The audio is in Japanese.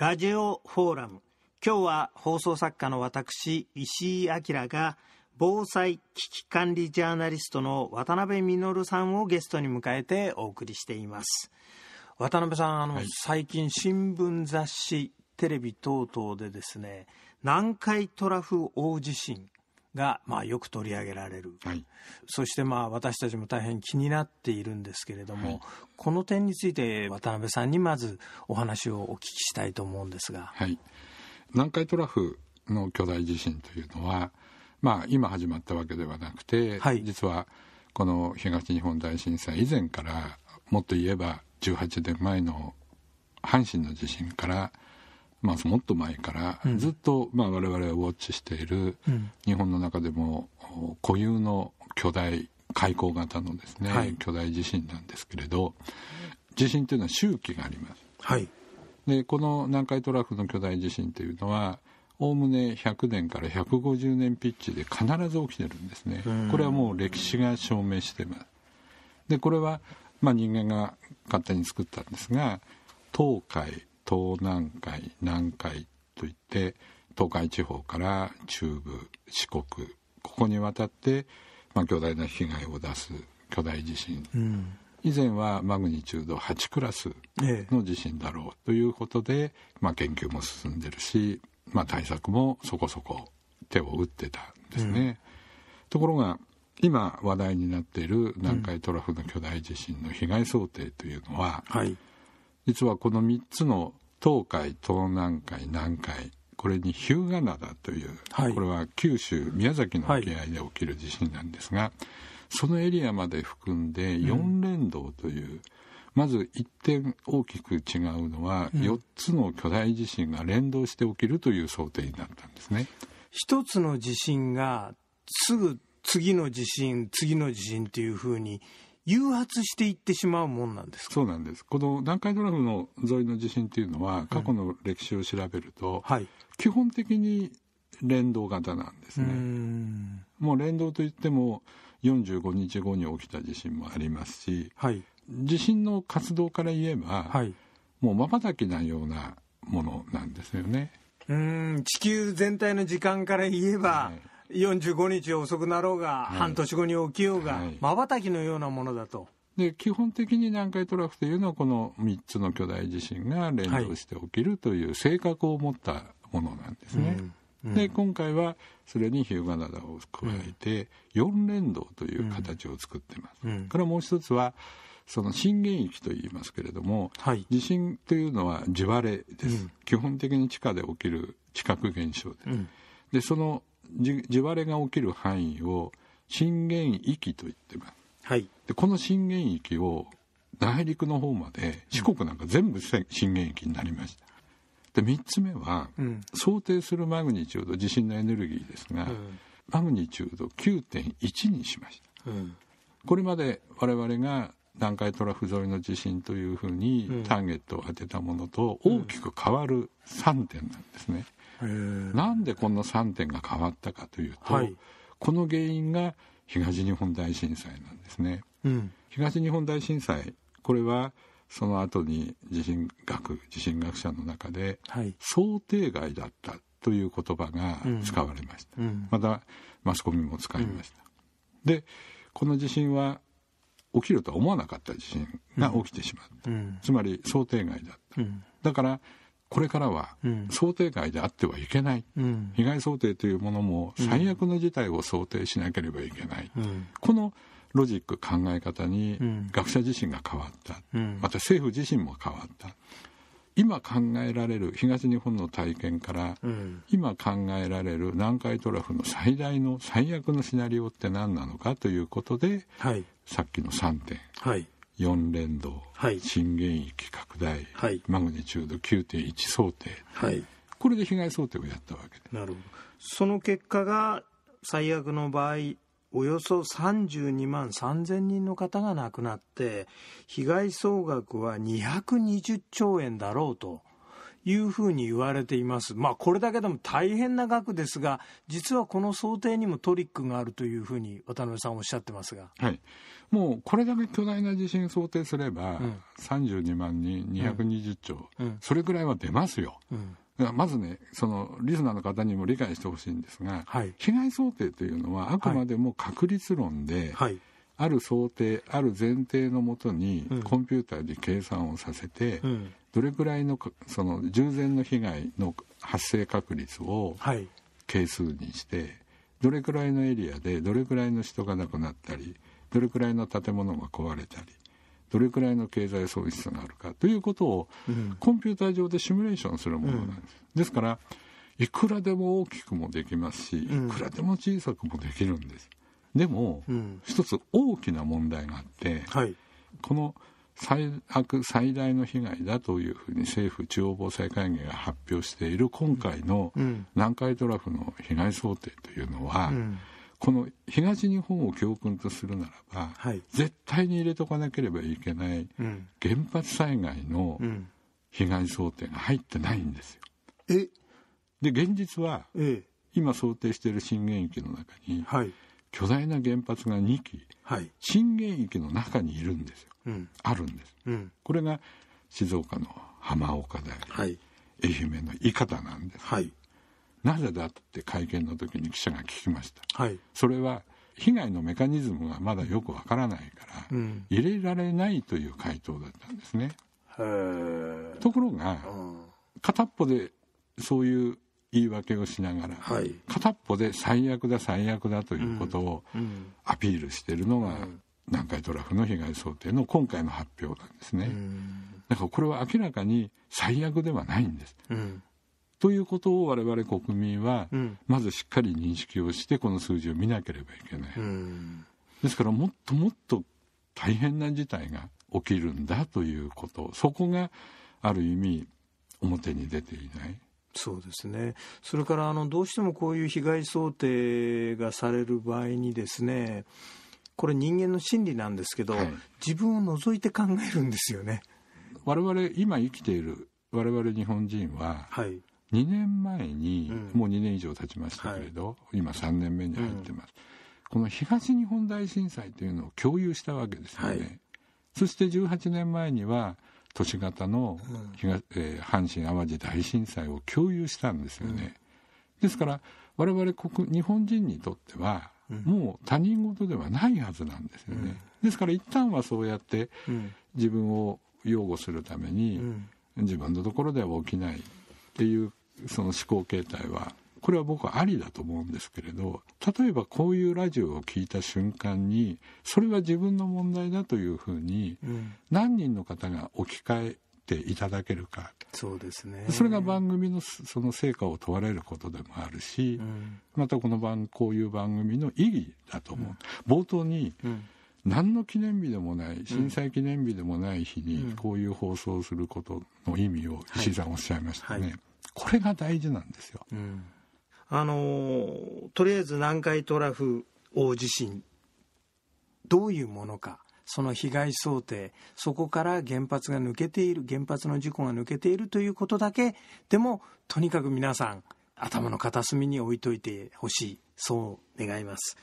ラジオフォーラム今日は放送作家の私石井明が防災危機管理ジャーナリストの渡辺実さんをゲストに迎えてお送りしています渡辺さんあの、はい、最近新聞雑誌テレビ等々でですね南海トラフ大地震が、まあ、よく取り上げられる、はい、そしてまあ私たちも大変気になっているんですけれども、はい、この点について渡辺さんにまずお話をお聞きしたいと思うんですが。はい、南海トラフの巨大地震というのは、まあ、今始まったわけではなくて、はい、実はこの東日本大震災以前からもっと言えば18年前の阪神の地震からまあ、もっと前からずっと、まあ、我々がウォッチしている日本の中でも固有の巨大海溝型のですね、はい、巨大地震なんですけれど地震というのは周期があります。はい、でこの南海トラフの巨大地震というのはおおむね100年から150年ピッチで必ず起きてるんですねこれはもう歴史が証明してますでこれはまあ人間が勝手に作ったんですが東海東南海南海といって東海地方から中部四国ここにわたって、まあ、巨大な被害を出す巨大地震、うん、以前はマグニチュード8クラスの地震だろうということで、ええ、まあ、研究も進んでるし、まあ、対策もそこそこ手を打ってたんですね。うん、ところが今話題になっている南海トラフの巨大地震の被害想定というのは、うんはい、実はこの3つの東海東南海南海これに日向灘という、はい、これは九州宮崎の沖合で起きる地震なんですが、はい、そのエリアまで含んで4連動という、うん、まず一点大きく違うのは、う4つの巨大地震が連動して起きるという想定になったんですね。一つの地震がすぐ次の地震次の地震というふうに誘発していってしまうもんなんですそうなんですこの南海トラフの沿いの地震っていうのは過去の歴史を調べると、うんはい、基本的に連動型なんですねうもう連動といっても45日後に起きた地震もありますし、はい、地震の活動から言えば、はい、もう瞬きなようなものなんですよね。うん地球全体の時間から言えば、はい45日遅くなろうが、はい、半年後に起きようが、まばたきのようなものだと。で基本的に南海トラフというのはこの3つの巨大地震が連動して起きるという性格を持ったものなんですね。うんうん、で今回はそれに日向灘を加えて4連動という形を作ってます。うん、からもう一つはその震源域といいますけれども、はい、地震というのは地割れです、基本的に地下で起きる地殻現象で,、でその地割れが起きる範囲を震源域と言ってます、はい、でこの震源域を内陸の方まで四国なんか全部震源域になりました、で3つ目は、うん、想定するマグニチュード地震のエネルギーですが、うん、マグニチュード9.1にしました、うん、これまで我々が南海トラフ沿いの地震というふうにターゲットを当てたものと大きく変わる3点なんですね。うん、なんでこんな3点が変わったかというと、はい、この原因が東日本大震災なんですね。うん、東日本大震災これはその後に地震学地震学者の中で、はい、想定外だったという言葉が使われました、うん、またマスコミも使いました、でこの地震は起きるとは思わなかった地震が起きてしまった、うん、つまり想定外だった、うん、だからこれからは想定外であってはいけない、うん、被害想定というものも最悪の事態を想定しなければいけない、このロジック考え方に学者自身が変わった、また政府自身も変わった今考えられる東日本の体験から、うん、今考えられる南海トラフの最大の最悪のシナリオって何なのかということで、はい、さっきの3点、はい、4連動、はい、震源域拡大、はい、マグニチュード9.1想定、はい、これで被害想定をやったわけでなるほどその結果が最悪の場合およそ32万3000人の方が亡くなって被害総額は220兆円だろうというふうに言われています。まあこれだけでも大変な額ですが実はこの想定にもトリックがあるというふうに渡辺さんおっしゃってますが、はい、もうこれだけ巨大な地震想定すれば、うん、32万人220兆、うん、それぐらいは出ますよ。うんまずね、そのリスナーの方にも理解してほしいんですが、はい、被害想定というのはあくまでも確率論で、はい、ある想定、ある前提のもとに、コンピューターで計算をさせて、うん、どれくらいのその従前の被害の発生確率を係数にして、どれくらいのエリアでどれくらいの人が亡くなったり、どれくらいの建物が壊れたり、どれくらいの経済損失があるかということをコンピューター上でシミュレーションするものなんです。ですからいくらでも大きくもできますしいくらでも小さくもできるんです。でも、一つ大きな問題があって、この最悪最大の被害だというふうに政府中央防災会議が発表している今回の南海トラフの被害想定というのは、うんうんこの東日本を教訓とするならば、はい、絶対に入れとかなければいけない原発災害の被害想定が入ってないんですよ。えで現実は、ええ、今想定している震源域の中に、はい、巨大な原発が2基、はい、震源域の中にいるんですよ、うん、あるんです、うん、これが静岡の浜岡であり、愛媛の伊方なんです。はいなぜだって会見の時に記者が聞きました、はい、それは被害のメカニズムがまだよくわからないから、うん、入れられないという回答だったんですね。ところが、うん、片っぽでそういう言い訳をしながら、はい、片っぽで最悪だ最悪だということをアピールしているのが、うん、南海トラフの被害想定の今回の発表なんですね。だからこれは明らかに最悪ではないんです。ということを我々国民は、まずしっかり認識をしてこの数字を見なければいけない、うん、ですからもっともっと大変な事態が起きるんだということそこがある意味表に出ていない。そうですねそれからあのどうしてもこういう被害想定がされる場合にですねこれ人間の心理なんですけど、はい、自分を除いて考えるんですよね我々今生きている我々日本人は、はい、2年前に、うん、もう2年以上経ちましたけれど、はい、今3年目に入ってます、うん、この東日本大震災というのを共有したわけですよね、はい、そして18年前には都市型の東、うん、えー、阪神・淡路大震災を共有したんですよね、ですから我々国日本人にとってはもう他人事ではないはずなんですよね、ですから一旦はそうやって自分を擁護するために、自分のところでは起きないっていうその思考形態はこれは僕はありだと思うんですけれど例えばこういうラジオを聴いた瞬間にそれは自分の問題だというふうに何人の方が置き換えていただけるか、うん、そうですねそれが番組のその成果を問われることでもあるし、うん、またこの番こういう番組の意義だと思う、うん、冒頭に、何の記念日でもない震災記念日でもない日にこういう放送をすることの意味を石井さんおっしゃいましたね。はいはいこれが大事なんですよ。うん、あのとりあえず南海トラフ大地震どういうものかその被害想定そこから原発が抜けている原発の事故が抜けているということだけでもとにかく皆さん頭の片隅に置いといてほしいそう願います。